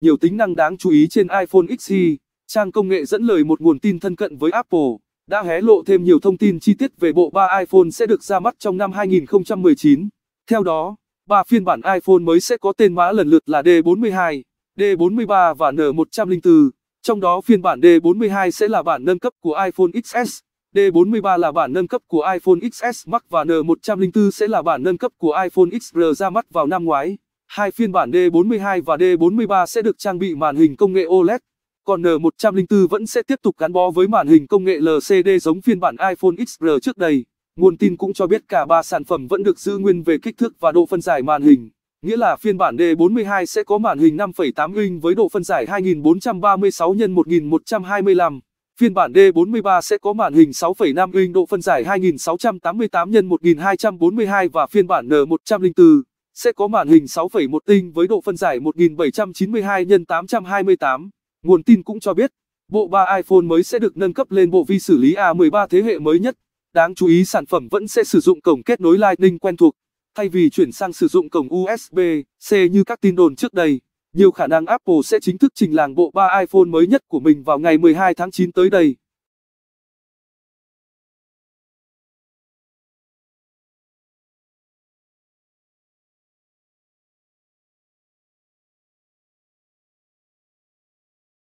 Nhiều tính năng đáng chú ý trên iPhone XE, trang công nghệ dẫn lời một nguồn tin thân cận với Apple, đã hé lộ thêm nhiều thông tin chi tiết về bộ ba iPhone sẽ được ra mắt trong năm 2019. Theo đó, ba phiên bản iPhone mới sẽ có tên mã lần lượt là D42, D43 và N104, trong đó phiên bản D42 sẽ là bản nâng cấp của iPhone XS, D43 là bản nâng cấp của iPhone XS Max và N104 sẽ là bản nâng cấp của iPhone XR ra mắt vào năm ngoái. Hai phiên bản D42 và D43 sẽ được trang bị màn hình công nghệ OLED, còn N104 vẫn sẽ tiếp tục gắn bó với màn hình công nghệ LCD giống phiên bản iPhone XR trước đây. Nguồn tin cũng cho biết cả ba sản phẩm vẫn được giữ nguyên về kích thước và độ phân giải màn hình, nghĩa là phiên bản D42 sẽ có màn hình 5,8 inch với độ phân giải 2436 x 1125, phiên bản D43 sẽ có màn hình 6,5 inch độ phân giải 2688 x 1242 và phiên bản N104 sẽ có màn hình 6,1 inch với độ phân giải 1792 x 828. Nguồn tin cũng cho biết, bộ ba iPhone mới sẽ được nâng cấp lên bộ vi xử lý A13 thế hệ mới nhất. Đáng chú ý sản phẩm vẫn sẽ sử dụng cổng kết nối Lightning quen thuộc, thay vì chuyển sang sử dụng cổng USB-C như các tin đồn trước đây. Nhiều khả năng Apple sẽ chính thức trình làng bộ ba iPhone mới nhất của mình vào ngày 12 tháng 9 tới đây.